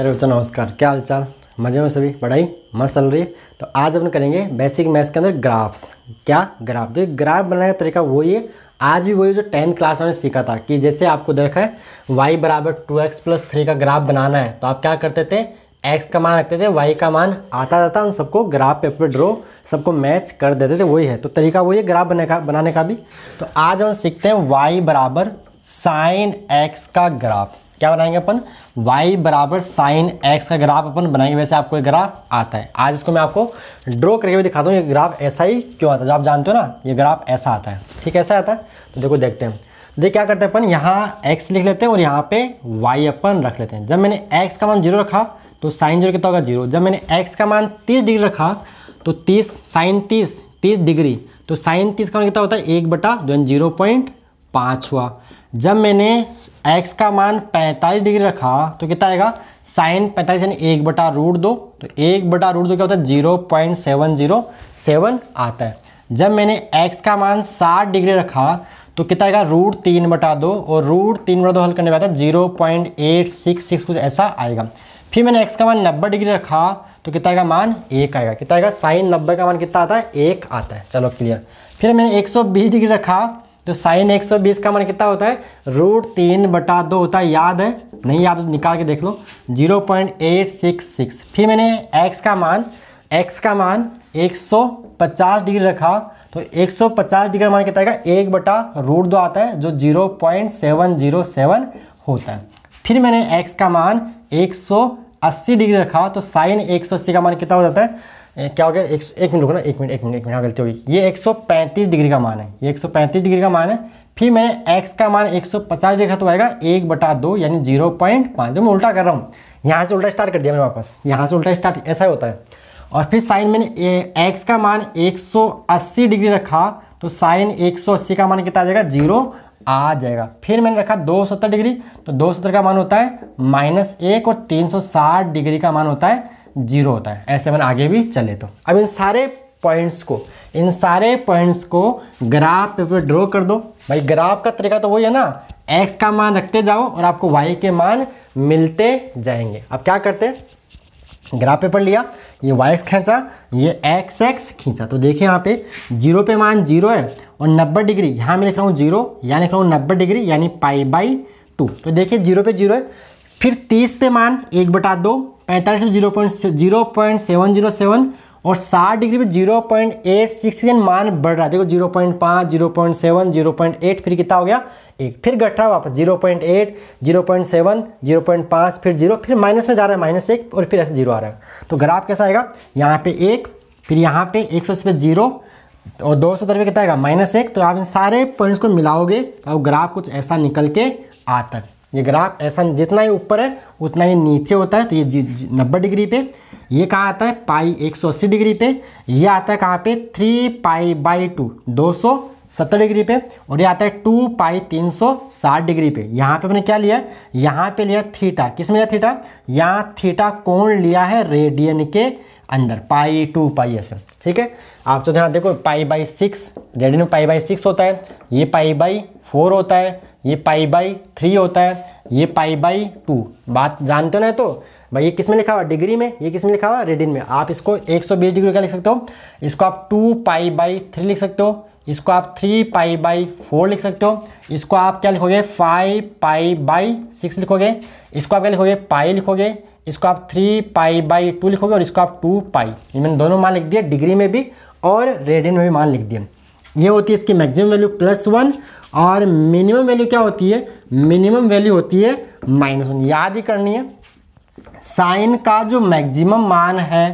hello बच्चों नमस्कार क्या हाल चाल मज़े में सभी पढ़ाई मस्त चल रही है तो आज अपन करेंगे बेसिक मैथ्स के अंदर ग्राफ्स क्या ग्राफ तो ग्राफ बनाने का तरीका वही है आज भी वही जो टेंथ क्लास में सीखा था कि जैसे आपको देखा है वाई बराबर टू एक्स प्लस थ्री का ग्राफ बनाना है तो आप क्या करते थे एक्स का मान रखते थे वाई का मान आता जाता उन सबको ग्राफ पेपर ड्रॉ सबको मैच कर देते थे वही है तो तरीका वही है ग्राफ बनाने का बनाने का भी तो आज हम सीखते हैं वाई बराबर साइन एक्स का ग्राफ क्या बनाएंगे अपन y बराबर साइन एक्स का ग्राफ अपन बनाएंगे वैसे आपको एक ग्राफ आता है आज इसको मैं आपको ड्रॉ करके भी दिखाता हूँ ये ग्राफ ऐसा ही क्यों आता है जो आप जानते हो ना ये ग्राफ ऐसा आता है ठीक ऐसा आता है तो देखो देखते हैं देखिए क्या करते हैं अपन यहाँ एक्स लिख लेते हैं और यहाँ पे वाई अपन रख लेते हैं जब मैंने एक्स का मान जीरो रखा तो साइन जीरो कितना होगा जीरो जब मैंने एक्स का मान तीस डिग्री रखा तो तीस साइन तीस तीस डिग्री तो साइन तीस का मान कितना होता है एक बटा जो जीरो पॉइंट पाँच हुआ जब मैंने x का मान 45 डिग्री रखा तो कितना आएगा साइन 45 यानी एक बटा रूट दो तो एक बटा रूट दो क्या होता है zero point seven zero seven आता है जब मैंने x का मान 60 डिग्री रखा तो कितना आएगा रूट तीन बटा दो और रूट तीन बटा दो हल करने में है zero point eight six six कुछ ऐसा आएगा फिर मैंने एक्स का मान नब्बे डिग्री रखा तो कितना आएगा मान एक आएगा कितना आएगा साइन नब्बे का मान कितना आता है एक आता है चलो क्लियर फिर मैंने एक डिग्री रखा तो साइन 120 का मान कितना होता है रूट तीन बटा दो होता है याद है नहीं याद तो निकाल के देख लो 0.866 फिर मैंने x का मान x का मान 150 डिग्री रखा तो 150 डिग्री का मान कितना आएगा एक बटा रूट दो आता है जो 0.707 होता है फिर मैंने x का मान 180 डिग्री रखा तो साइन 180 का मान कितना हो जाता है क्या हो गया एक, एक मिनट रुको ना एक मिनट एक मिनट एक मिनट हाँ गलती होगी ये 135 डिग्री का मान है ये 135 डिग्री का मान है फिर मैंने एक्स का मान 150 देखा तो आएगा एक बटा दो यानी जीरो पॉइंट पाँच तो मैं उल्टा कर रहा हूँ यहाँ से उल्टा स्टार्ट कर दिया मैंने वापस यहाँ से उल्टा स्टार्ट ऐसा होता है और फिर साइन मैंने एक्स का मान अस्सी डिग्री रखा तो साइन अस्सी का मान कितना आ जाएगा जीरो आ जाएगा फिर मैंने रखा 270 डिग्री तो 270 का मान होता है माइनस एक और 360 डिग्री का मान होता है जीरो होता है ऐसे अपन आगे भी चले तो अब इन सारे पॉइंट्स को इन सारे पॉइंट्स को ग्राफ पे, पे ड्रॉ कर दो भाई ग्राफ का तरीका तो वही है ना एक्स का मान रखते जाओ और आपको वाई के मान मिलते जाएंगे अब क्या करते ग्राफ पेपर लिया ये वाई एक्स खींचा ये एक्स एक्स खींचा तो देखिए यहाँ पे जीरो पे मान जीरो है और नब्बे डिग्री यहाँ मैं लिख रहा हूँ जीरो यहाँ लिख रहा हूँ नब्बे डिग्री यानी पाई बाई टू तो देखिए जीरो पे जीरो है फिर तीस पे मान एक बटा दो पैंतालीस पे zero point zero point seven zero seven और साठ डिग्री पे जीरो पॉइंट एट सिक्स मान बढ़ रहा है देखो जीरो पॉइंट पाँच zero point seven zero point eight फिर कितना हो गया एक फिर घट रहा है वापस zero point eight zero point seven zero point पाँच फिर जीरो फिर माइनस में जा रहा है माइनस एक और फिर ऐसे जीरो आ रहा है तो ग्राफ कैसा आएगा यहाँ पे एक फिर यहाँ पे एक सौ पे जीरो और दो सौ तरफ कितना आएगा माइनस एक तो आप इन सारे पॉइंट्स को मिलाओगे और तो ग्राफ कुछ ऐसा निकल के आता है ये ग्राफ ऐसा जितना ही ऊपर है उतना ही नीचे होता है तो ये नब्बे डिग्री पे ये कहाँ आता है पाई 180 डिग्री पे ये आता है कहाँ पे थ्री पाई बाई टू दो सौ सत्तर डिग्री पे और ये आता है टू पाई तीन सौ साठ डिग्री पे यहाँ पे मैंने क्या लिया यहाँ पे लिया थीटा किस में लिया थीटा यहाँ थीटा कोण लिया है रेडियन के अंदर पाई टू पाई ऐसे ठीक है आप तो यहाँ देखो pi by six radian pi by six होता है ये पाई बाई फोर होता है ये पाई बाई थ्री होता है ये पाई बाई टू बात जानते हो ना तो भाई ये किस में लिखा हुआ डिग्री में ये किस में लिखा हुआ रेडिन में आप इसको 120 डिग्री का लिख सकते हो इसको आप टू पाई बाई थ्री लिख सकते हो इसको आप थ्री पाई बाई फोर लिख सकते हो इसको आप क्या लिखोगे फाइव पाई बाई सिक्स लिखोगे इसको आप क्या लिखोगे पाई लिखोगे इसको आप थ्री पाई बाई टू लिखोगे और इसको आप टू पाई इन मैंने दोनों मान लिख दिए डिग्री में भी और रेडिन में भी मान लिख दिए ये होती है इसकी मैक्सिमम वैल्यू प्लस वन और मिनिमम वैल्यू क्या होती है मिनिमम वैल्यू होती है माइनस वन याद ही करनी है साइन का जो मैक्सिमम मान है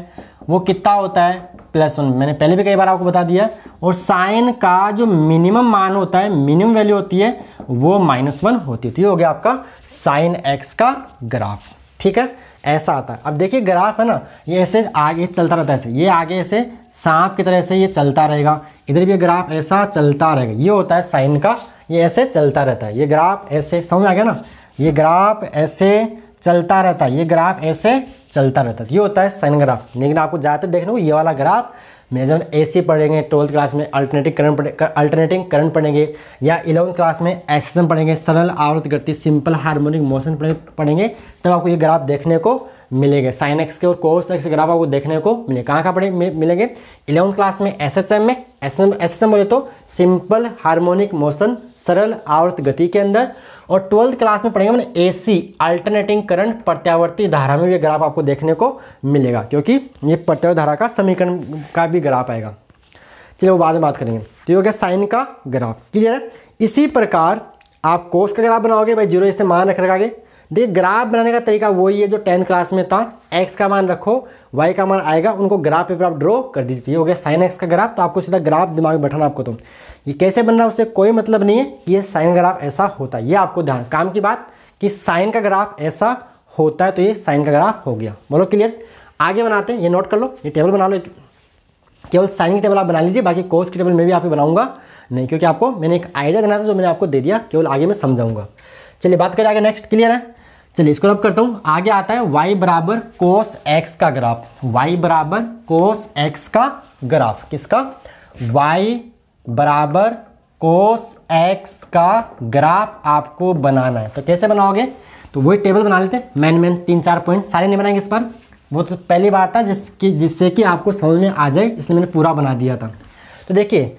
वो कितना होता है प्लस वन मैंने पहले भी कई बार आपको बता दिया और साइन का जो मिनिमम मान होता है मिनिमम वैल्यू होती है वो माइनस वन होती है तो ये हो गया आपका साइन एक्स का ग्राफ ठीक है ऐसा आता है अब देखिए ग्राफ है ना ये ऐसे आगे चलता रहता है ऐसे ये आगे ऐसे सांप की तरह से ये चलता रहेगा इधर भी ग्राफ ऐसा चलता रहेगा ये होता है साइन का ये ऐसे चलता रहता है ये ग्राफ ऐसे समझ में आ गया ना ये ग्राफ ऐसे चलता रहता है ये ग्राफ ऐसे चलता रहता है ये होता है साइन ग्राफ लेकिन आपको जाते देखने को ये वाला ग्राफ मेजरमेंट ए सी पढ़ेंगे ट्वेल्थ क्लास में अल्टरनेटिव करंट अल्टरनेटिंग करंट पढ़ेंगे या इलेवंथ क्लास में एसएसएम पढ़ेंगे सरल आवृत गति सिंपल हार्मोनिक मोशन पढ़ेंगे तब तो आपको ये ग्राफ देखने को मिलेंगे साइन एक्स के और कोर्स एक्स के ग्राफ आपको देखने को मिले कहाँ कहाँ पढ़े मिलेंगे इलेवन क्लास में एस एच एम में एस एम एस एम बोले तो सिंपल हार्मोनिक मोशन सरल आवर्त गति के अंदर और ट्वेल्थ क्लास में पढ़ेंगे मैंने ए सी अल्टरनेटिंग करंट प्रत्यावर्ती धारा में भी ग्राफ आपको देखने को मिलेगा क्योंकि ये प्रत्यावर्ती धारा का समीकरण का भी ग्राफ आएगा चलिए वो बाद में बात करेंगे तो ये हो गया साइन का ग्राफ क्लियर है इसी प्रकार आप कोर्स का ग्राफ बनाओगे भाई जीरो इसे मान रख रखा देखिए ग्राफ बनाने का तरीका वही है जो टेंथ क्लास में था एक्स का मान रखो वाई का मान आएगा उनको ग्राफ पेपर आप ड्रॉ कर दीजिए ये हो गया साइन एक्स का ग्राफ तो आपको सीधा ग्राफ दिमाग में बैठाना आपको तो ये कैसे बन रहा है उससे कोई मतलब नहीं है कि ये साइन ग्राफ ऐसा होता है ये आपको ध्यान काम की बात कि साइन का ग्राफ ऐसा होता है तो ये साइन का ग्राफ हो गया बोलो क्लियर आगे बनाते हैं ये नोट कर लो ये टेबल बना लो केवल साइन की टेबल आप बना लीजिए बाकी कोर्स की टेबल में भी आप बनाऊंगा नहीं क्योंकि आपको मैंने एक आइडिया देना था जो मैंने आपको दे दिया केवल आगे मैं समझाऊंगा चलिए बात करें आगे नेक्स्ट क्लियर है चलिए इसको रब करता हूँ आगे आता है y बराबर कोस एक्स का ग्राफ y बराबर कोस एक्स का ग्राफ किसका y बराबर कोस एक्स का ग्राफ आपको बनाना है तो कैसे बनाओगे तो वही टेबल बना लेते मैन मैन तीन चार पॉइंट सारे नहीं बनाएंगे इस पर वो तो पहली बार था जिसकी जिससे कि आपको समझ में आ जाए इसलिए मैंने पूरा बना दिया था तो देखिए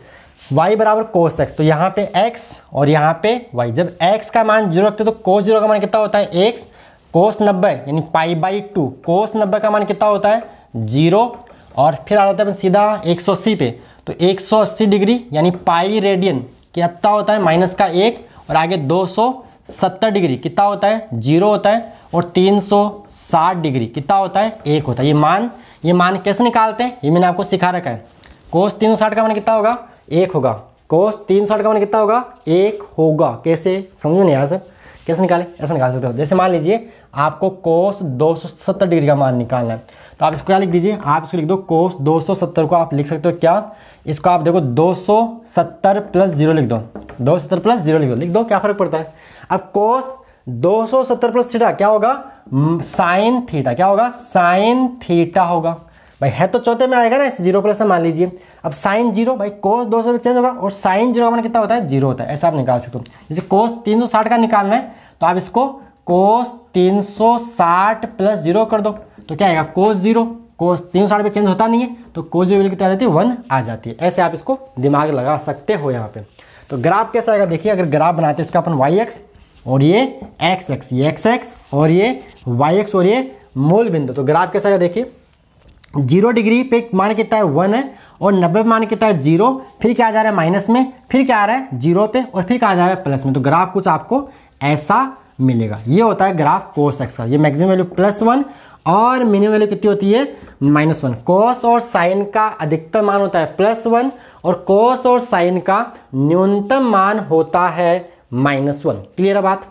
y बराबर कोस एक्स तो यहाँ पे x और यहाँ पे y जब x का मान जीरो रखते हो तो कोस जीरो का मान कितना होता है x कोस नब्बे यानी पाई बाई टू कोस नब्बे का मान कितना होता है जीरो और फिर आ जाता है सीधा 180 पे तो 180 डिग्री यानी पाई रेडियन कितना होता है माइनस का एक और आगे 270 डिग्री कितना होता है जीरो होता है और 360 डिग्री कितना होता है एक होता है ये मान ये मान कैसे निकालते हैं ये मैंने आपको सिखा रखा है कोस साठ का मान कितना होगा एक होगा कोस तीन सौ मान कितना होगा एक होगा कैसे समझो नहीं यहाँ से कैसे निकाले ऐसा निकाल सकते हो जैसे मान लीजिए आपको कोस दो सत्तर डिग्री का मान निकालना है तो आप इसको क्या लिख दीजिए आप इसको लिख दो कोस दो सत्तर को आप लिख सकते हो क्या इसको आप देखो दो सौ सत्तर प्लस जीरो लिख दो दो प्लस जीरो लिख दो लिख दो क्या फर्क पड़ता है अब कोस दो सौ सत्तर प्लस थीटा क्या होगा साइन थीटा क्या होगा साइन थीटा होगा भाई है तो चौथे में आएगा ना इस जीरो प्लस मान लीजिए अब साइन जीरो भाई कोस दो सौ चेंज होगा और साइन जीरो का मान कितना होता है जीरो होता है ऐसा आप निकाल सकते हो जैसे कोस तीन सौ साठ का निकालना है तो आप इसको कोस तीन सौ साठ प्लस जीरो कर दो तो क्या आएगा कोस जीरो कोस तीन सौ साठ पे चेंज होता नहीं है तो कोस जीरो कितनी आ जाती है वन आ जाती है ऐसे आप इसको दिमाग लगा सकते हो यहाँ पे तो ग्राफ कैसा आएगा देखिए अगर ग्राफ बनाते हैं इसका अपन वाई एक्स और ये एक्स एक्स ये एक्स एक्स और ये वाई एक्स और ये मूल बिंदु तो ग्राफ कैसा आएगा देखिए जीरो डिग्री पे मान कितना है वन है और नब्बे मान कितना है जीरो फिर क्या आ जा रहा है माइनस में फिर क्या आ रहा है जीरो पे और फिर क्या आ जा रहा है प्लस में तो ग्राफ कुछ आपको ऐसा मिलेगा ये होता है ग्राफ कोस एक्स का ये मैक्सिमम वैल्यू प्लस वन और मिनिमम वैल्यू कितनी होती है माइनस वन कोस और साइन का अधिकतम मान होता है प्लस वन और कोस और साइन का न्यूनतम मान होता है माइनस वन क्लियर है बात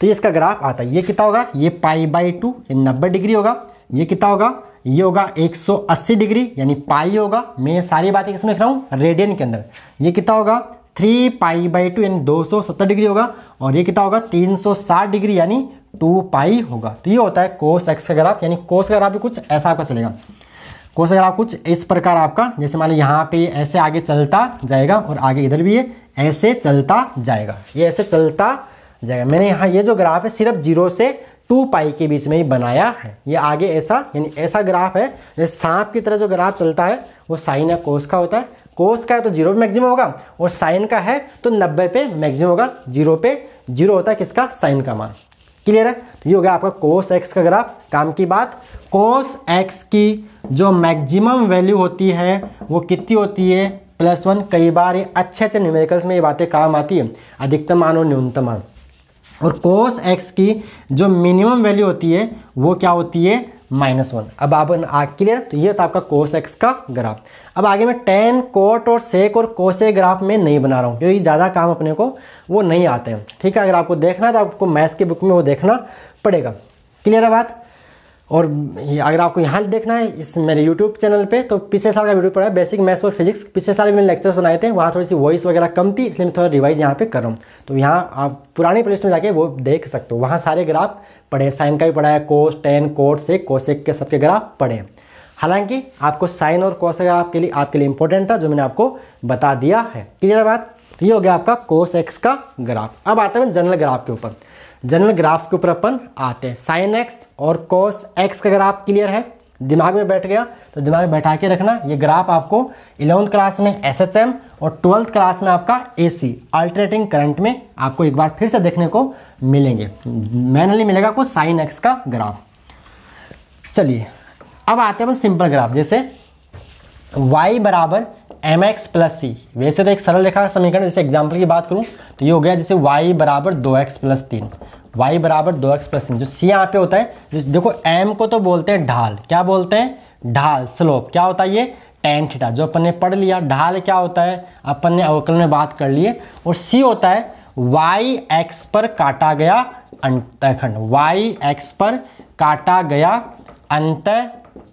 तो ये इसका ग्राफ आता है ये कितना होगा ये पाई बाई टू ये नब्बे डिग्री होगा ये कितना होगा ये होगा 180 डिग्री यानी पाई होगा मैं ये सारी बातें किसमें लिख रहा हूँ रेडियन के अंदर ये कितना होगा थ्री पाई बाई टू यानी दो सौ सत्तर डिग्री होगा और ये कितना होगा तीन सौ डिग्री यानी टू पाई होगा तो ये होता है कोस एक्स का ग्राफ यानी कोस का ग्राफ भी कुछ ऐसा आपका चलेगा कोस का ग्राफ कुछ इस प्रकार आपका जैसे मान लो यहाँ पे ऐसे आगे चलता जाएगा और आगे इधर भी ये ऐसे चलता जाएगा ये ऐसे चलता जाएगा मैंने यहाँ ये जो ग्राफ है सिर्फ जीरो से टू पाई के बीच में ही बनाया है ये आगे ऐसा यानी ऐसा ग्राफ है जैसे सांप की तरह जो ग्राफ चलता है वो साइन या कोस का होता है कोस का है तो जीरो पे मैक्सिमम होगा और साइन का है तो नब्बे पे मैक्सिमम होगा जीरो पे जीरो होता है किसका साइन का मान क्लियर है तो ये हो गया आपका कोस एक्स का ग्राफ काम की बात कोस एक्स की जो मैक्सिमम वैल्यू होती है वो कितनी होती है प्लस वन कई बार ये अच्छे अच्छे न्यूमेरिकल्स में ये बातें काम आती है अधिकतम मान और न्यूनतम मान और कोस एक्स की जो मिनिमम वैल्यू होती है वो क्या होती है माइनस वन अब आप आग क्लियर तो ये था आपका कोस एक्स का ग्राफ अब आगे मैं टेन कोट और सेक और कोसे ग्राफ में नहीं बना रहा हूँ क्योंकि ज़्यादा काम अपने को वो नहीं आते हैं ठीक है अगर आपको देखना है तो आपको मैथ्स की बुक में वो देखना पड़ेगा क्लियर है बात और अगर आपको यहाँ देखना है इस मेरे यूट्यूब चैनल पे तो पिछले साल का वीडियो पढ़ा है बेसिक मैथ्स और फिजिक्स पिछले साल भी मैंने लेक्चर्स बनाए थे वहाँ थोड़ी सी वॉइस वगैरह कम थी इसलिए मैं थोड़ा रिवाइज यहाँ पे कर रहा हूँ तो यहाँ आप पुराने प्लेस्ट में जाके वो देख सकते हो वहाँ सारे ग्राफ पढ़े साइन का भी पढ़ा है कोस टेन कोट से कोसेक के सबके ग्राफ पढ़े हालांकि आपको साइन और कोस अगर आपके लिए आपके लिए इंपॉर्टेंट था जो मैंने आपको बता दिया है क्लियर बात तो ये हो गया आपका कोस एक्स का ग्राफ अब आते हैं जनरल ग्राफ के ऊपर जनरल ग्राफ्स के ऊपर अपन आते हैं साइन एक्स और कॉस एक्स का ग्राफ क्लियर है दिमाग में बैठ गया तो दिमाग में बैठा के रखना ये ग्राफ आपको इलेवंथ क्लास में एस एच एम और ट्वेल्थ क्लास में आपका ए सी अल्टरनेटिंग करंट में आपको एक बार फिर से देखने को मिलेंगे मैनली मिलेगा आपको साइन एक्स का ग्राफ चलिए अब आते हैं सिंपल ग्राफ जैसे y बराबर एम एक्स प्लस सी वैसे तो एक सरल रेखा समीकरण जैसे एग्जाम्पल की बात करूँ तो ये हो गया जैसे वाई बराबर दो एक्स प्लस तीन वाई बराबर दो एक्स प्लस तीन जो सी यहाँ पे होता है देखो एम को तो बोलते हैं ढाल क्या बोलते हैं ढाल स्लोप क्या होता है ये टेन थीटा जो अपन ने पढ़ लिया ढाल क्या होता है अपन ने अवकल में बात कर लिए और सी होता है वाई एक्स पर काटा गया अंतखंड वाई एक्स पर काटा गया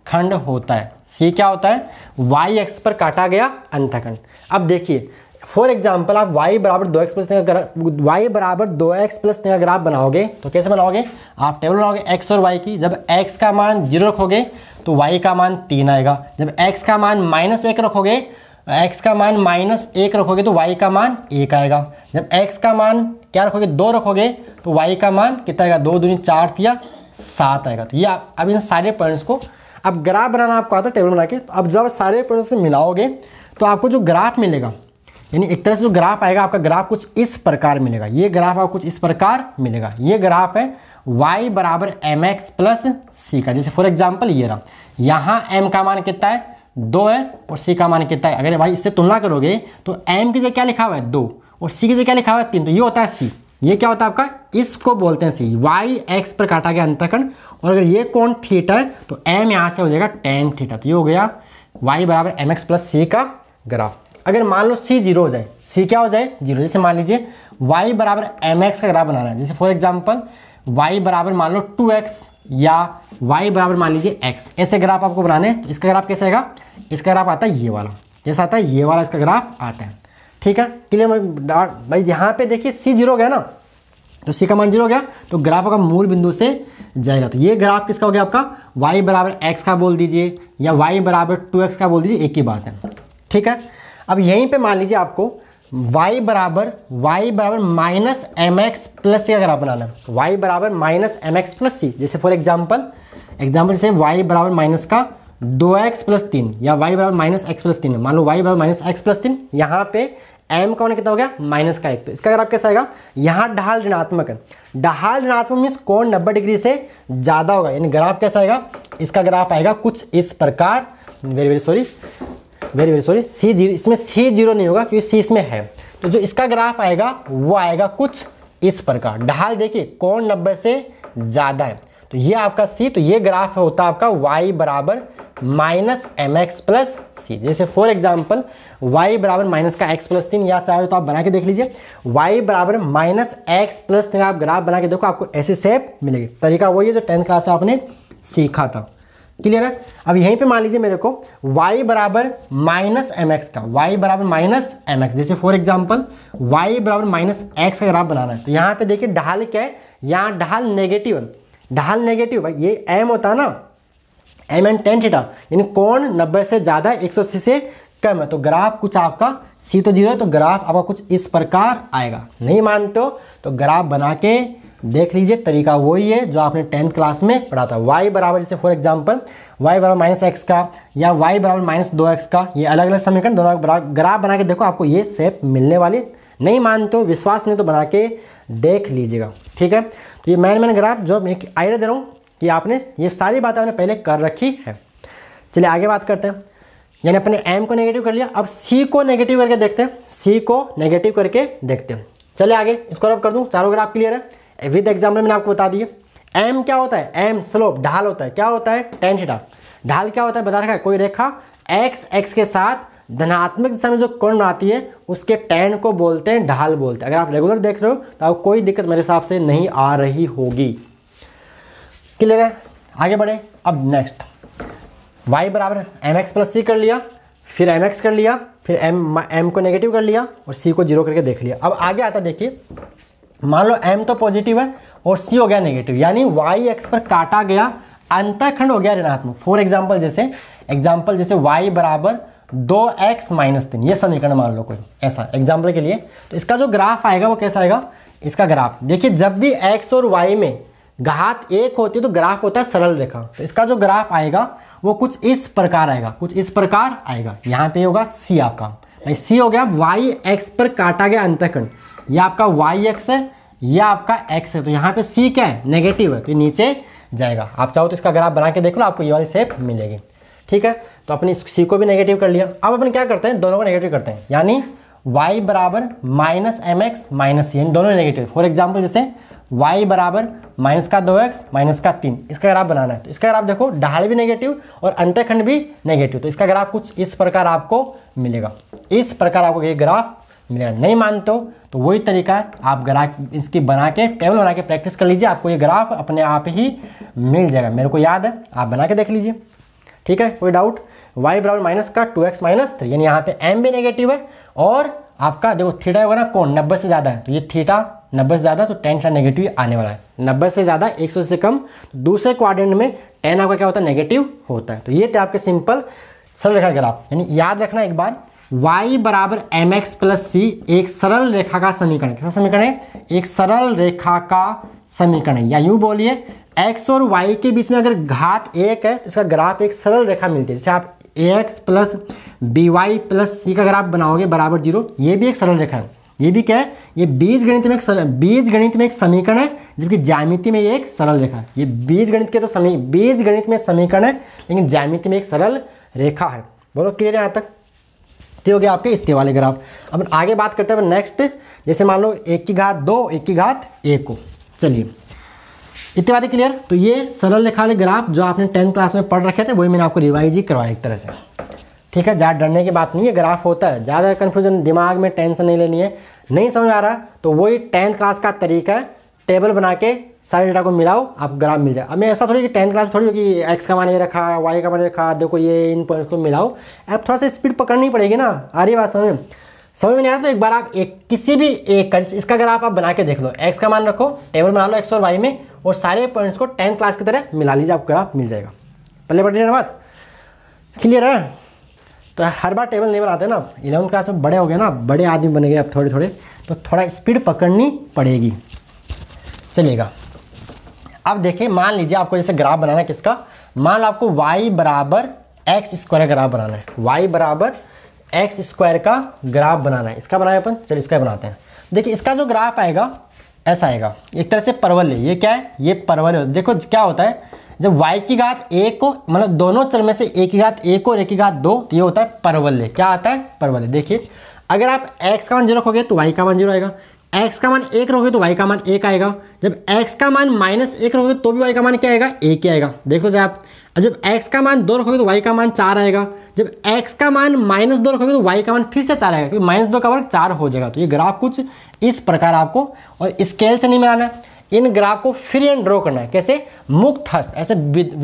खंड होता है सी क्या होता है वाई एक्स पर काटा गया अंतखंड अब देखिए फॉर एग्जाम्पल आप y बराबर दो एक्स प्लस वाई बराबर दो एक्स प्लस का ग्राफ बनाओगे तो कैसे बनाओगे आप टेबल बनाओगे x और y की जब x का मान जीरो रखोगे तो y का मान तीन आएगा जब x का मान माइनस एक रखोगे x का मान माइनस एक रखोगे तो y का मान एक आएगा जब x का मान क्या रखोगे दो रखोगे तो y का मान कितना आएगा दो दूनी चार या सात आएगा तो ये आप अब इन सारे पॉइंट्स को अब ग्राफ बनाना आपको आता है टेबल बना के तो अब जब सारे प्रोसेस मिलाओगे तो आपको जो ग्राफ मिलेगा यानी एक तरह से जो ग्राफ आएगा आपका ग्राफ कुछ इस प्रकार मिलेगा ये ग्राफ आपको कुछ इस प्रकार मिलेगा ये ग्राफ है y बराबर एम एक्स प्लस सी का जैसे फॉर एग्जाम्पल ये रहा यहाँ m का मान कितना है दो है और c का मान कितना है अगर भाई इससे तुलना करोगे तो m की जगह क्या लिखा हुआ है दो और c की जगह क्या लिखा हुआ है तीन तो ये होता है सी ये क्या होता है आपका इसको बोलते हैं सी वाई एक्स पर काटा गया अंतकरण और अगर ये कौन थीटा है तो एम यहाँ से हो जाएगा टेन थीटा तो ये हो गया वाई बराबर एम एक्स प्लस सी का ग्राफ अगर मान लो सी जीरो हो जाए सी क्या हो जाए जीरो जैसे मान लीजिए वाई बराबर एम एक्स का ग्राफ बनाना है जैसे फॉर एग्जाम्पल वाई बराबर मान लो टू एक्स या वाई बराबर मान लीजिए एक्स ऐसे ग्राफ आपको बनाने तो इसका ग्राफ कैसे आएगा इसका ग्राफ आता है ये वाला जैसा आता है ये वाला इसका ग्राफ आता है ठीक है क्लियर भाई यहाँ पे देखिए सी जीरो गया ना तो सी का मान जीरो हो गया तो ग्राफ का मूल बिंदु से जाएगा तो ये ग्राफ किसका हो गया आपका वाई बराबर एक्स का बोल दीजिए या वाई बराबर टू एक्स का बोल दीजिए एक ही बात है ठीक है अब यहीं पे मान लीजिए आपको y बराबर y बराबर minus M X plus C का ग्राफ बनाना है y बराबर minus M X plus C जैसे फॉर एग्जाम्पल एग्जाम्पल जैसे y बराबर माइनस का दो एक्स प्लस तीन या वाई बराबर माइनस एक्स प्लस तीन मान लो वाई बराबर माइनस एक्स प्लस तीन यहाँ पे एम का कितना हो गया माइनस का एक तो इसका अगर आप कैसा आएगा यहाँ ढाल ऋणात्मक है ढाल ऋणात्मक मीन्स कौन नब्बे डिग्री से ज़्यादा होगा यानी ग्राफ कैसा आएगा इसका ग्राफ आएगा कुछ इस प्रकार very very sorry very very sorry C zero इसमें सी जीरो नहीं होगा क्योंकि सी इसमें है तो जो इसका ग्राफ आएगा वो आएगा कुछ इस प्रकार ढाल देखिए कौन नब्बे से ज़्यादा है तो ये आपका सी तो ये ग्राफ होता है आपका वाई बराबर minus M X plus C जैसे फॉर एग्जाम्पल वाई बराबर माइनस का एक्स प्लस तीन या चाहे तो आप बना के देख लीजिए वाई बराबर माइनस एक्स प्लस तीन आप ग्राफ बना के देखो आपको ऐसे सेप मिलेगी तरीका वही है जो टेंथ क्लास में आपने सीखा था क्लियर है अब यहीं पे मान लीजिए मेरे को y बराबर माइनस एम का y बराबर माइनस एम जैसे फॉर एग्जाम्पल y बराबर माइनस एक्स का ग्राफ बनाना है तो यहाँ पे देखिए ढाल क्या है यहाँ ढाल नेगेटिव ढाल नेगेटिव भाई ये m होता है ना एम एन टेन थीटा यानी कौन नब्बे से ज़्यादा एक सौ अस्सी से कम है तो ग्राफ कुछ आपका सी तो जीरो है तो ग्राफ आपका कुछ इस प्रकार आएगा नहीं मानते हो तो ग्राफ बना के देख लीजिए तरीका वही है जो आपने टेंथ क्लास में पढ़ा था y बराबर जैसे फॉर एग्जांपल y बराबर माइनस एक्स का या y बराबर माइनस दो एक्स का ये अलग अलग समीकरण दोनों ग्राफ बना के देखो आपको ये सेप मिलने वाली नहीं मानते हो विश्वास नहीं तो बना के देख लीजिएगा ठीक है तो ये मैन मैन ग्राफ जो मैं एक आइडिया दे रहा हूँ कि आपने ये सारी बातें आपने पहले कर रखी है चलिए आगे बात करते हैं यानी अपने एम को नेगेटिव कर लिया अब सी को नेगेटिव करके देखते हैं सी को नेगेटिव करके देखते हैं चलिए आगे इसको अब कर दूँ चारों ग्राफ क्लियर है विद एग्जाम्पल मैंने आपको बता दिए एम क्या होता है एम स्लोप ढाल होता है क्या होता है टेन थीटा ढाल क्या होता है बता रखा है कोई रेखा एक्स एक्स के साथ धनात्मक दिशा में जो कोण आती है उसके टेन को बोलते हैं ढाल बोलते हैं अगर आप रेगुलर देख रहे हो तो आपको कोई दिक्कत मेरे हिसाब से नहीं आ रही होगी क्लियर है आगे बढ़े अब नेक्स्ट y बराबर एम एक्स प्लस सी कर लिया फिर एम एक्स कर लिया फिर एम एम को नेगेटिव कर लिया और सी को जीरो करके देख लिया अब आगे आता देखिए मान लो एम तो पॉजिटिव है और सी हो गया नेगेटिव यानी वाई एक्स पर काटा गया अंतःखंड हो गया ऋणात्मक फॉर एग्जाम्पल जैसे एग्जाम्पल जैसे वाई बराबर दो एक्स माइनस तीन ये समीकरण मान लो कोई ऐसा एग्जाम्पल के लिए तो इसका जो ग्राफ आएगा वो कैसा आएगा इसका ग्राफ देखिए जब भी एक्स और वाई में घात एक होती है तो ग्राफ होता है सरल रेखा तो इसका जो ग्राफ आएगा वो कुछ इस प्रकार आएगा कुछ इस प्रकार आएगा यहाँ पे होगा सी आपका भाई सी हो गया वाई एक्स पर काटा गया अंतखंड यह आपका वाई एक्स है यह आपका एक्स है तो यहाँ पे सी क्या है नेगेटिव है तो नीचे जाएगा आप चाहो तो इसका ग्राफ बना के देख लो आपको ये वाली शेप मिलेगी ठीक है तो अपने सी को भी नेगेटिव कर लिया अब अपन क्या करते हैं दोनों को नेगेटिव करते हैं यानी y बराबर minus M X minus C दोनों नेगेटिव फॉर एग्जाम्पल जैसे y बराबर माइनस का दो एक्स माइनस का तीन इसका ग्राफ बनाना है तो इसका ग्राफ देखो ढाल भी नेगेटिव और अंत्यखंड भी नेगेटिव तो इसका ग्राफ कुछ इस प्रकार आपको मिलेगा इस प्रकार आपको ये ग्राफ मिलेगा नहीं मानते हो तो वही तरीका है आप ग्राफ इसकी बना के टेबल बना के प्रैक्टिस कर लीजिए आपको ये ग्राफ अपने आप ही मिल जाएगा मेरे को याद है आप बना के देख लीजिए ठीक है कोई डाउट वाई बराबर माइनस का टू एक्स माइनस थ्री यानी यहाँ पे एम भी नेगेटिव है और आपका देखो थीटा होगा ना कौन नब्बे से ज़्यादा है तो ये थीटा नब्बे से ज़्यादा तो टेन थीटा नेगेटिव आने वाला है नब्बे से ज़्यादा एक से कम तो दूसरे क्वाड्रेंट में टेन आपका क्या होता है नेगेटिव होता है तो ये थे आपके सिंपल सरल रेखा ग्राफ यानी याद रखना एक बार y बराबर एम एक्स प्लस सी एक सरल रेखा का समीकरण कैसा समीकरण है एक सरल रेखा का समीकरण है या यूं बोलिए एक्स और वाई के बीच में अगर घात एक है तो इसका ग्राफ एक सरल रेखा मिलती है जैसे आप A X plus B Y plus C का ग्राफ बनाओगे बराबर जीरो ये भी एक सरल रेखा है ये भी क्या है ये बीज गणित में एक सर... बीज गणित में एक समीकरण है जबकि जामिति में ये एक सरल रेखा है ये बीज गणित के तो समी बीज गणित में समीकरण है लेकिन जामिति में एक सरल रेखा है बोलो क्लियर है यहाँ तक तो हो गया आपके इसके वाले ग्राफ अब आगे बात करते हैं नेक्स्ट जैसे मान लो एक की घात दो एक की घात एक को चलिए इतनी बातें क्लियर तो ये सरल रेखा वाले ग्राफ जो आपने टेंथ क्लास में पढ़ रखे थे वही मैंने आपको रिवाइज ही करवाया एक तरह से ठीक है ज़्यादा डरने की बात नहीं है ग्राफ होता है ज़्यादा कन्फ्यूजन दिमाग में टेंशन नहीं लेनी है नहीं समझ आ रहा तो वही टेंथ क्लास का तरीका है टेबल बना के सारे डेटा को मिलाओ आप ग्राफ मिल जाए अब मैं ऐसा थोड़ी कि टेंथ क्लास थोड़ी कि एक्स का मान ये रखा वाई का मान रखा देखो ये इन पॉइंट्स को मिलाओ अब थोड़ा सा स्पीड पकड़नी पड़ेगी ना आ रही बात समझ समझ में नहीं आया तो एक बार आप एक किसी भी एक का इसका अगर आप, आप बना के देख लो एक्स का मान रखो टेबल बना लो एक्स और वाई में और सारे पॉइंट्स को टेंथ क्लास की तरह मिला लीजिए आपको ग्राफ मिल जाएगा पहले बढ़ रही बात क्लियर है तो हर बार टेबल नहीं बनाते ना इलेवंथ क्लास में बड़े हो गए ना बड़े आदमी बने गए अब थोड़े थोड़े तो थोड़ा स्पीड पकड़नी पड़ेगी चलिएगा अब देखिए मान लीजिए आपको जैसे ग्राफ बनाना है किसका मान लो आपको वाई बराबर एक्स स्क्वायर ग्राफ बनाना है वाई बराबर एक्स स्क्वायर का ग्राफ बनाना है इसका बनाए अपन चलिए इसका बनाते हैं देखिए इसका जो ग्राफ आएगा ऐसा आएगा एक तरह से परवल है ये क्या है ये परवल है देखो क्या होता है जब y की घात एक को मतलब दोनों चर में से एक की घात एक और एक की घात दो तो ये होता है परवल्य क्या आता है परवल्य देखिए अगर आप x का मान जीरो रखोगे तो y का मान जीरो आएगा एक्स का मान एक रहोगे तो वाई का मान एक आएगा जब एक्स का मान माइनस एक रहोगे तो भी वाई का मान क्या आएगा एक ही आएगा देखो सर आप जब एक्स का मान दो रखोगे तो वाई का मान चार आएगा जब एक्स का मान माइनस दो रखोगे तो वाई का मान फिर से चार आएगा क्योंकि माइनस दो का वर्ग चार हो जाएगा तो ये ग्राफ कुछ इस प्रकार आपको और स्केल से नहीं मिलाना है इन ग्राफ को फिर एंड ड्रॉ करना है कैसे मुक्त हस्त ऐसे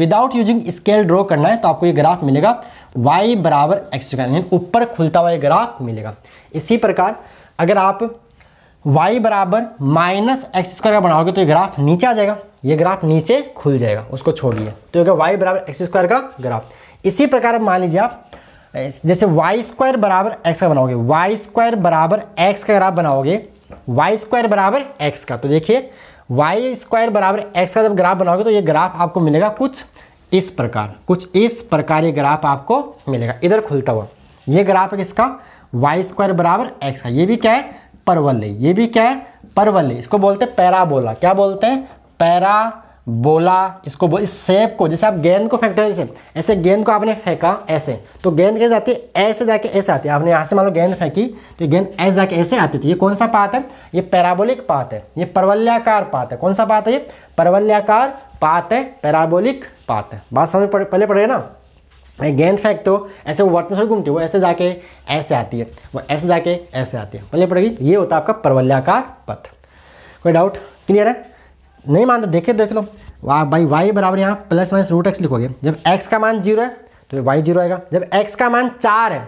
विदाउट यूजिंग स्केल ड्रॉ करना है तो आपको ये ग्राफ मिलेगा वाई बराबर एक्स ऊपर खुलता हुआ ये ग्राफ मिलेगा इसी प्रकार अगर आप वाई बराबर माइनस एक्स स्क्वायर का बनाओगे तो ये ग्राफ नीचे आ जाएगा ये ग्राफ नीचे खुल जाएगा उसको छोड़िए तो ये वाई बराबर एक्स स्क्वायर का ग्राफ इसी प्रकार मान लीजिए आप जैसे वाई स्क्वायर बराबर एक्स का बनाओगे वाई स्क्वायर बराबर एक्स का ग्राफ बनाओगे वाई स्क्वायर बराबर एक्स का तो देखिए वाई स्क्वायर बराबर एक्स का जब ग्राफ बनाओगे तो ये ग्राफ आपको मिलेगा कुछ इस प्रकार कुछ इस प्रकार ये ग्राफ आपको मिलेगा इधर खुलता हुआ ये ग्राफ है किसका वाई स्क्वायर बराबर एक्स का ये भी क्या है परवल ये भी क्या है परवल इसको बोलते हैं पैराबोला क्या बोलते हैं पैराबोला इसको बोल इस सेब को जैसे आप गेंद को फेंकते हो जैसे ऐसे गेंद को आपने फेंका ऐसे तो गेंद कैसे आती है ऐसे जाके ऐसे आती है आपने यहाँ से मान लो गेंद फेंकी तो गेंद ऐसे जाके ऐसे आती थी तो ये कौन सा पात है ये पैराबोलिक पात है ये परवल्याकार पात है कौन सा पात है ये परवल्याकार पात है पैराबोलिक पात है बात समझ पहले पड़ेगा ना गेंद फेंकते हो ऐसे वो वर्तमान में थोड़ी घूमते हो ऐसे जाके ऐसे आती है वो ऐसे जाके ऐसे आती है मतलब पड़ेगी ये होता है आपका परवल्याकार पथ कोई डाउट क्लियर है नहीं मानते देखे देख लो वाह भाई वाई बराबर यहाँ प्लस माइनस रूट एक्स लिखोगे जब एक्स का मान जीरो है तो वाई जीरो आएगा जब एक्स का मान चार है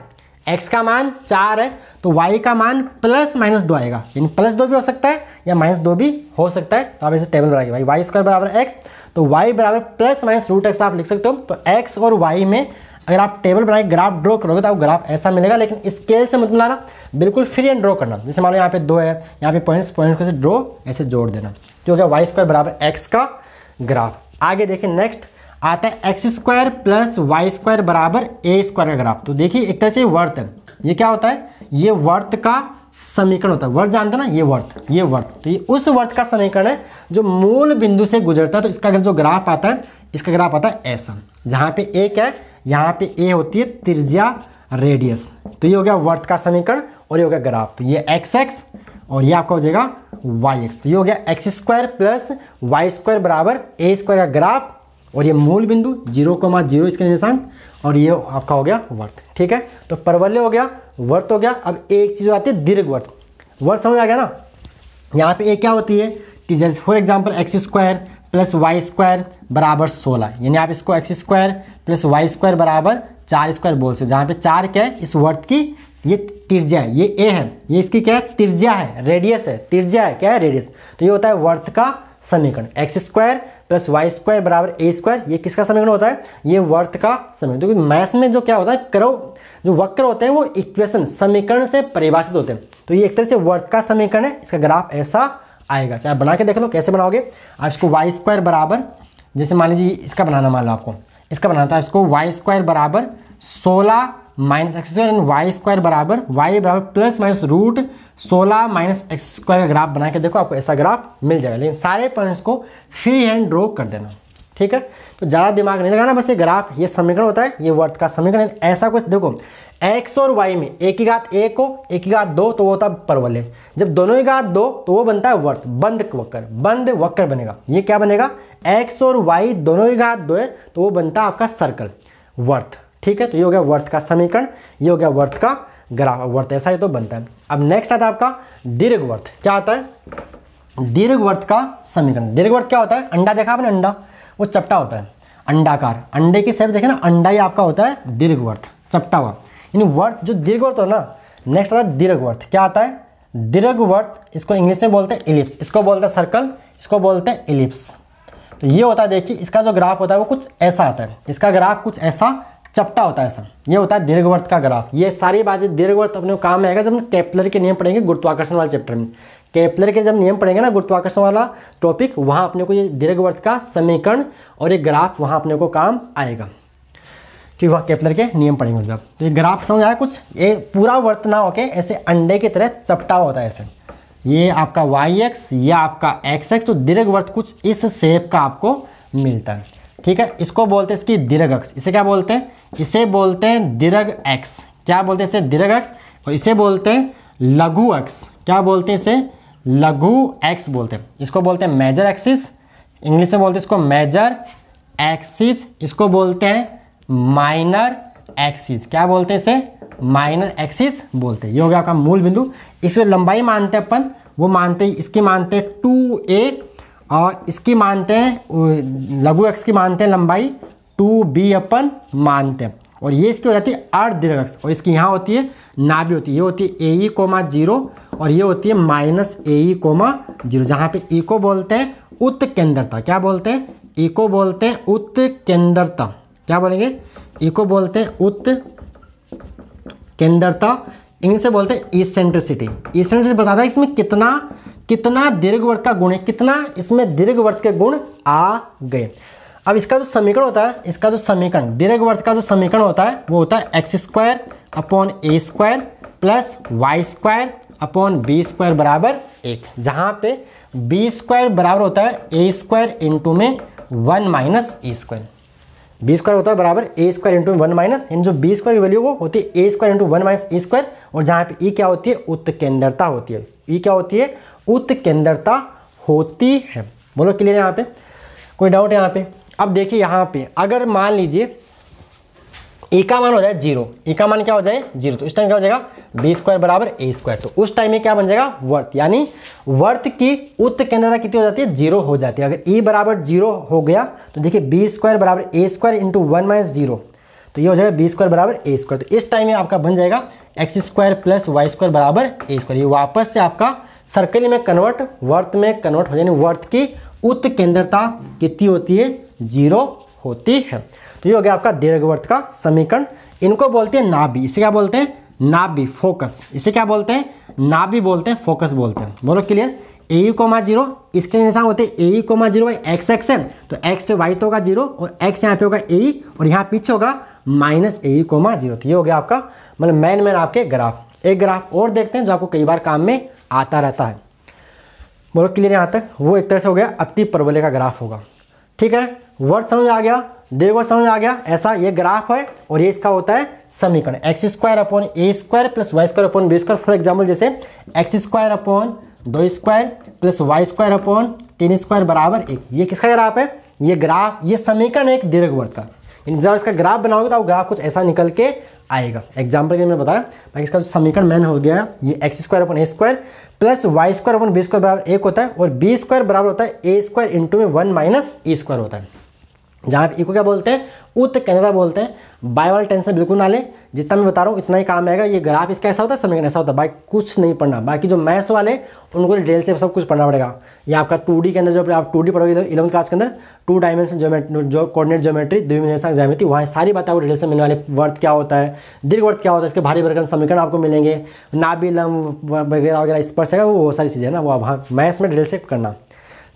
एक्स का मान चार है तो वाई का मान प्लस माइनस दो आएगा यानी प्लस दो भी हो सकता है या माइनस दो भी हो सकता है तो आप ऐसे टेबल बनाएंगे भाई वाई स्क्वायर बराबर एक्स तो वाई बराबर प्लस माइनस रूट एक्स आप लिख सकते हो तो एक्स और वाई में अगर आप टेबल बनाए ग्राफ ड्रॉ करोगे तो आपको ग्राफ ऐसा मिलेगा लेकिन स्केल से मतलब मिलाना बिल्कुल फ्री एंड ड्रॉ करना जैसे मान लो यहाँ पे दो है यहाँ पे पॉइंट्स पॉइंट्स को से ड्रॉ ऐसे जोड़ देना जो क्या वाई स्क्वायर बराबर एक्स का ग्राफ आगे देखें नेक्स्ट आता है x square plus Y square बराबर ए स्क्वायर का ग्राफ तो देखिए एक तरह से वर्त है ये क्या होता है ये वर्त का समीकरण होता है वर्त जानते हो ना ये वर्त ये वर्त तो ये उस वर्थ का समीकरण है जो मूल बिंदु से गुजरता है तो इसका जो ग्राफ आता है इसका ग्राफ आता है ऐसा जहाँ पे एक है यहाँ पे ए होती है त्रिज्या रेडियस तो ये हो गया वर्थ का समीकरण और ये हो गया ग्राफ तो ये एक्स एक्स और ये आपका हो जाएगा वाई एक्स तो ये हो गया X square plus Y square बराबर ए स्क्वायर का ग्राफ और ये मूल बिंदु जीरो कमा जीरो इसके निशान और ये आपका हो गया वर्थ ठीक है तो परवल्य हो गया वर्थ हो गया अब एक चीज़ आती है दीर्घ वर्थ वर्थ समझ आ गया ना यहाँ पे एक क्या होती है कि जैसे for example X square plus Y square बराबर सोलह यानी आप इसको X square plus Y square बराबर चार स्क्वायर बोल सकते हो जहाँ पे चार क्या है इस वर्थ की ये त्रिज्या है ये ए है ये इसकी क्या है त्रिज्या है रेडियस है त्रिज्या है क्या है रेडियस तो ये होता है वर्थ का समीकरण x square plus Y square बराबर ए स्क्वायर ये किसका समीकरण होता है ये वर्त का समीकरण क्योंकि मैथ्स में जो क्या होता है करो जो वक्र होते हैं वो इक्वेशन समीकरण से परिभाषित होते हैं तो ये एक तरह से वर्त का समीकरण है इसका ग्राफ ऐसा आएगा चाहे बना के देख लो कैसे बनाओगे आप इसको वाई स्क्वायर बराबर जैसे मान लीजिए इसका बनाना मान लो आपको इसका बनाता है इसको वाई स्क्वायर बराबर सोलह minus X square and Y square बराबर वाई बराबर प्लस माइनस रूट सोलह माइनस एक्स स्क्वायर का ग्राफ बना के देखो आपको ऐसा ग्राफ मिल जाएगा लेकिन सारे पॉइंट्स को फ्री हैंड ड्रॉ कर देना ठीक है तो ज़्यादा दिमाग नहीं लगाना बस ये ग्राफ ये समीकरण होता है ये वर्थ का समीकरण ऐसा कुछ देखो एक्स और वाई में एक ही घात एक हो एक ही घात दो तो वो होता है परवल जब दोनों ही घात दो तो वो बनता है वर्थ बंद वक्र बंद वक्र बनेगा ये क्या बनेगा एक्स और वाई दोनों ही घात दो है तो वो बनता है आपका सर्कल वर्थ ठीक है तो ये हो गया वर्थ का समीकरण ये हो गया वर्थ का ग्राफ वर्थ ऐसा ही तो बनता है अब नेक्स्ट आता है आपका दीर्घ वर्थ क्या आता है दीर्घ वर्थ का समीकरण दीर्घ वर्थ क्या होता है अंडा देखा आपने अंडा वो चपटा होता है अंडाकार अंडे की सेप देखे ना अंडा ही आपका होता है दीर्घ वर्थ चपटा हुआ यानी वर्थ जो दीर्घ वर्थ हो ना नेक्स्ट आता है दीर्घ वर्थ क्या आता है दीर्घ वर्थ इसको इंग्लिश में बोलते हैं इलिप्स इसको बोलते हैं सर्कल इसको बोलते हैं इलिप्स तो ये होता है देखिए इसका जो ग्राफ होता है वो कुछ ऐसा आता है इसका ग्राफ कुछ ऐसा चपटा होता है सर ये होता है दीर्घवर्त का ग्राफ ये सारी बातें दीर्घवर्त अपने काम में आएगा जब हम केपलर के नियम पढ़ेंगे गुरुत्वाकर्षण वाले चैप्टर में कैप्लर के जब नियम पढ़ेंगे ना गुरुत्वाकर्षण वाला टॉपिक वहाँ अपने को ये दीर्घवर्त का समीकरण और ये ग्राफ वहाँ अपने को काम आएगा कि वह कैप्लर के नियम पढ़ेंगे जब तो ये ग्राफ समझ आया कुछ ये पूरा वर्त ना होके ऐसे अंडे की तरह चपटा होता है ऐसे ये आपका वाई एक्स या आपका एक्स एक्स तो दीर्घ कुछ इस शेप का आपको मिलता है ठीक है इसको बोलते हैं इसकी दीर्घ अक्ष इसे क्या बोलते हैं इसे बोलते हैं दीर्घ एक्स क्या बोलते हैं इसे दीर्घ अक्ष और इसे बोलते हैं लघु अक्ष क्या बोलते हैं इसे लघु एक्स बोलते हैं इसको बोलते हैं मेजर एक्सिस इंग्लिश में बोलते हैं इसको मेजर एक्सिस इसको बोलते हैं माइनर एक्सिस क्या बोलते हैं इसे माइनर एक्सिस बोलते हैं ये हो गया आपका मूल बिंदु इसे लंबाई मानते हैं अपन वो मानते इसकी मानते हैं टू ए और इसकी मानते हैं लघु एक्स की मानते हैं लंबाई टू बी अपन मानते हैं और ये इसकी हो जाती है अर्धदीर्घ एक्स और इसकी यहाँ होती है नाभि होती है ये होती है A E e comma zero और ये होती है minus A E e comma zero जहाँ पे ई e को बोलते हैं उत्केंद्रता क्या बोलते हैं ई को बोलते हैं उत्केंद्रता क्या बोलेंगे ई को बोलते हैं उत्केंद्रता इंग्लिश से बोलते हैं ईसेंट्रिसिटी ईसेंट्रिसिटी बताता है इसमें कितना कितना दीर्घवर्त का गुण है कितना इसमें दीर्घवर्त के गुण आ गए अब इसका जो समीकरण होता है इसका जो समीकरण दीर्घवर्त का जो समीकरण होता है वो होता है x square upon a square plus Y square upon b square बराबर एक जहाँ पे बी स्क्वायर बराबर होता है ए स्क्वायर इंटू में one minus a square b square होता है बराबर ए स्क्वायर इंटू वन माइनस जो बी स्क्वायर की वैल्यू वो होती है a square into one minus a square और जहाँ पे ई e क्या होती है उत्केंद्रता होती है ये क्या होती है उत्केंद्रता होती है बोलो क्लियर यहाँ पे कोई डाउट है यहाँ पे अब देखिए यहाँ पे अगर मान लीजिए ए का मान हो जाए जीरो ए का मान क्या हो जाए जीरो तो इस टाइम क्या हो जाएगा बी स्क्वायर बराबर ए स्क्वायर तो उस टाइम में क्या बन जाएगा वर्थ यानी वर्थ की उत्केंद्रता कितनी हो जाती है जीरो हो जाती है अगर ए बराबर जीरो हो गया तो देखिए बी स्क्वायर बराबर ए square into one minus zero तो ये हो जाएगा बी स्क्वायर बराबर ए स्क्वायर तो इस टाइम में आपका बन जाएगा x square plus Y square बराबर ए स्क्वायर ये वापस से आपका सर्कल में कन्वर्ट वर्थ में कन्वर्ट हो जाए वर्थ की उत्केंद्रता कितनी होती है जीरो होती है तो ये हो गया आपका दीर्घवर्त का समीकरण इनको बोलते हैं नाभि इसे क्या बोलते हैं नाभि फोकस इसे क्या बोलते हैं नाभि बोलते हैं फोकस बोलते हैं बोलो clear a u comma zero इसके निशान होते हैं a u comma zero by x x n तो एक्स पे वाई तो होगा जीरो और एक्स यहाँ पे होगा ए और यहाँ पीछे होगा minus a u comma zero तो ये हो गया आपका मतलब मैन मैन आपके ग्राफ एक ग्राफ और देखते हैं जो आपको कई बार काम में आता रहता है बोलो क्लियर यहाँ तक वो एक तरह से हो गया अति परवलय का ग्राफ होगा ठीक है वर्ड समझ आ गया देखो समझ आ गया ऐसा ये ग्राफ है और ये इसका होता है समीकरण x square upon a square plus Y square upon b square for example जैसे एक्स स्क्वायर अपॉन दो square plus Y square upon तीन स्क्वायर बराबर एक ये किसका ग्राफ है ये ग्राफ ये समीकरण एक दीर्घ वर्ग का जब इसका ग्राफ बनाओगे तो ग्राफ कुछ ऐसा निकल के आएगा एग्जाम्पल के लिए मैंने बताया बाकी इसका जो समीकरण मैन हो गया ये x square upon a square plus Y square upon b square बराबर एक होता है और बी स्क्वायर बराबर होता है ए स्क्वायर इंटू में वन माइनस ए स्क्वायर होता है जहाँ इको क्या बोलते हैं उत कैनरा बोलते हैं बाय वाला टेंशन बिल्कुल ना ले जितना मैं बता रहा हूँ इतना ही काम आएगा ये ग्राफ इसका ऐसा होता है समीकरण ऐसा होता है बाकी कुछ नहीं पढ़ना बाकी जो मैथ्स वाले उनको डिटेल से सब कुछ पढ़ना पड़ेगा ये आपका टू के अंदर जो आप टू पढ़ोगे इलेवंथ क्लास के अंदर टू डायमेंशन जोमेट्री जो कॉर्डिनेट जोमेट्री द्विमेंशन जोमेट्री वहाँ सारी बातें आपको डिटेल से मिलने वाले वर्थ क्या होता है दीर्घ वर्थ क्या होता है इसके भारी वर्गन समीकरण आपको मिलेंगे नाबिलम वगैरह वगैरह स्पर्श है वो सारी चीज़ें ना वो आप मैथ्स में डिटेल से करना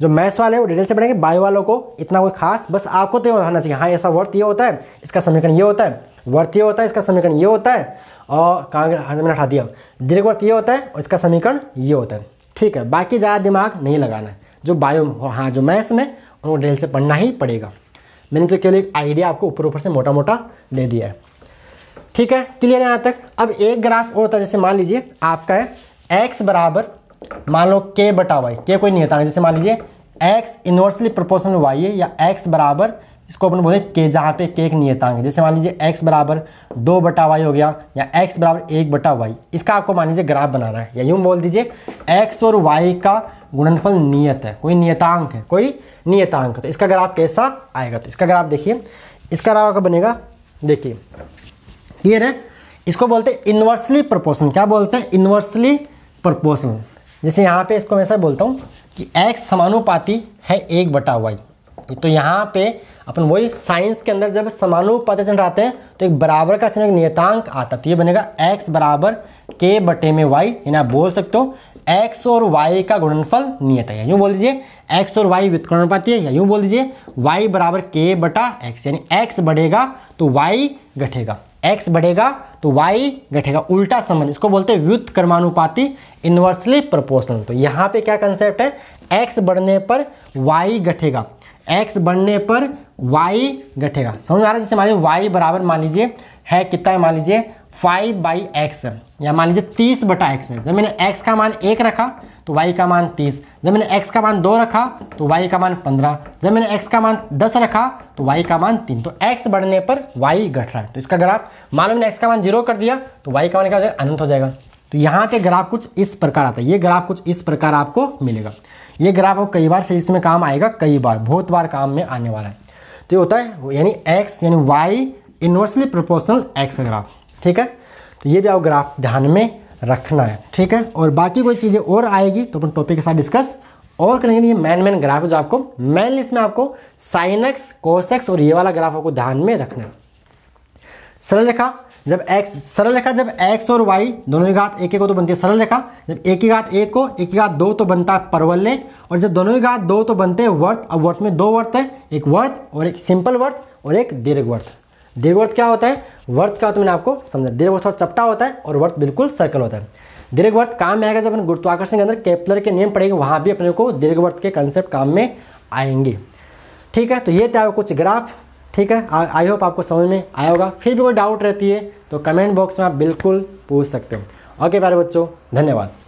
जो मैथ्स वाले वो डिटेल से पढ़ेंगे बायो वालों को इतना कोई खास बस आपको तो होना चाहिए हाँ ऐसा वर्त ये होता है इसका समीकरण ये होता है वर्त ये होता है इसका समीकरण ये होता है और कहाँ हमने हाँ, हटा दिया दीर्घ वर्त ये होता है और इसका समीकरण ये होता है ठीक है बाकी ज़्यादा दिमाग नहीं लगाना है जो बायो हाँ जो मैथ्स में उनको डिटेल से पढ़ना ही पड़ेगा मैंने तो केवल एक आइडिया आपको ऊपर ऊपर से मोटा मोटा दे दिया है ठीक है क्लियर है यहाँ तक अब एक ग्राफ और होता है जैसे मान लीजिए आपका है एक्स बराबर मान लो के बटा वाई के कोई नियतांक जैसे मान लीजिए एक्स इन्वर्सली प्रोपोर्शनल वाई है या एक्स बराबर इसको अपन बोले के जहाँ पे के एक नियतांक जैसे मान लीजिए एक्स बराबर दो बटा वाई हो गया या एक्स बराबर एक बटा वाई इसका आपको मान लीजिए ग्राफ बनाना है या यूँ बोल दीजिए एक्स और वाई का गुणनफल नियत है कोई नियतांक है कोई नियतांक है तो इसका ग्राफ कैसा आएगा तो इसका ग्राफ देखिए इसका ग्राफ आपका बनेगा देखिए क्लियर है इसको बोलते हैं इन्वर्सली प्रोपोर्शन क्या बोलते हैं इन्वर्सली प्रपोशन जैसे यहाँ पे इसको मैं ऐसा बोलता हूँ कि एक्स समानुपाती है एक बटा वाई तो यहाँ पे अपन वही साइंस के अंदर जब समानुपाती चिन्ह आते हैं तो एक बराबर का चिन्ह नियतांक आता तो ये बनेगा एक्स बराबर के बटे में वाई यानी आप बोल सकते हो एक्स और वाई का गुणनफल नियत है यूँ बोल दीजिए एक्स और वाई व्युत्क्रमणपाती है या यूँ बोल दीजिए वाई बराबर के बटा एक्स यानी एक्स बढ़ेगा तो वाई घटेगा एक्स बढ़ेगा तो वाई घटेगा उल्टा संबंध इसको बोलते हैं व्युत व्युत्क्रमानुपाती इन्वर्सली प्रोपोर्शनल तो यहाँ पे क्या कंसेप्ट है एक्स बढ़ने पर वाई घटेगा एक्स बढ़ने पर वाई घटेगा समझ में आ रहा है जैसे मान लीजिए वाई बराबर मान लीजिए है कितना है मान लीजिए फाइव बाई एक्स या मान लीजिए तीस बटा एक्स है जब मैंने एक्स का मान एक रखा तो वाई का मान तीस जब मैंने एक्स का मान दो रखा तो वाई का मान पंद्रह जब मैंने एक्स का मान दस रखा तो वाई का मान तीन तो एक्स बढ़ने पर वाई घट रहा है तो इसका ग्राफ मान लो मैंने एक्स का मान जीरो कर दिया तो वाई का मान क्या हो जाएगा अनंत हो जाएगा तो यहाँ पे ग्राफ कुछ इस प्रकार आता है ये ग्राफ कुछ इस प्रकार आपको मिलेगा ये ग्राफ आपको कई बार फिजिक्स में काम आएगा कई बार बहुत बार काम में आने वाला है तो ये होता है यानी एक्स यानी वाई इन्वर्सली प्रोपोर्शनल एक्स का ग्राफ ठीक है तो ये भी आप ग्राफ ध्यान में रखना है ठीक है और बाकी कोई चीज़ें और आएगी तो अपन टॉपिक के साथ डिस्कस और करेंगे ये मैन मैन ग्राफ जो आपको मैन इसमें आपको साइनक्स कोसेक्स और ये वाला ग्राफ आपको ध्यान में रखना है सरल रेखा जब x सरल रेखा जब x और y दोनों की घात एक एक को तो बनती है सरल रेखा जब एक की घात एक को एक की घात दो तो बनता है परवल ले और जब दोनों की घात दो तो बनते हैं वर्त अब वर्त में दो वर्त है एक वर्त और एक सिंपल वर्त और एक दीर्घ वर्त दीर्घवर्त क्या होता है वर्त का तो मैंने आपको समझा दीर्घवर्त थोड़ा चपटा होता है और वर्त बिल्कुल सर्कल होता है दीर्घवर्त काम में आएगा जब अपने गुरुत्वाकर्षण के अंदर कैप्लर के नियम पड़ेगा वहाँ भी अपने को दीर्घवर्त के कंसेप्ट काम में आएंगे ठीक है तो ये था कुछ ग्राफ ठीक है आई होप आपको समझ में आया होगा फिर भी कोई डाउट रहती है तो कमेंट बॉक्स में आप बिल्कुल पूछ सकते हो ओके प्यारे बच्चों धन्यवाद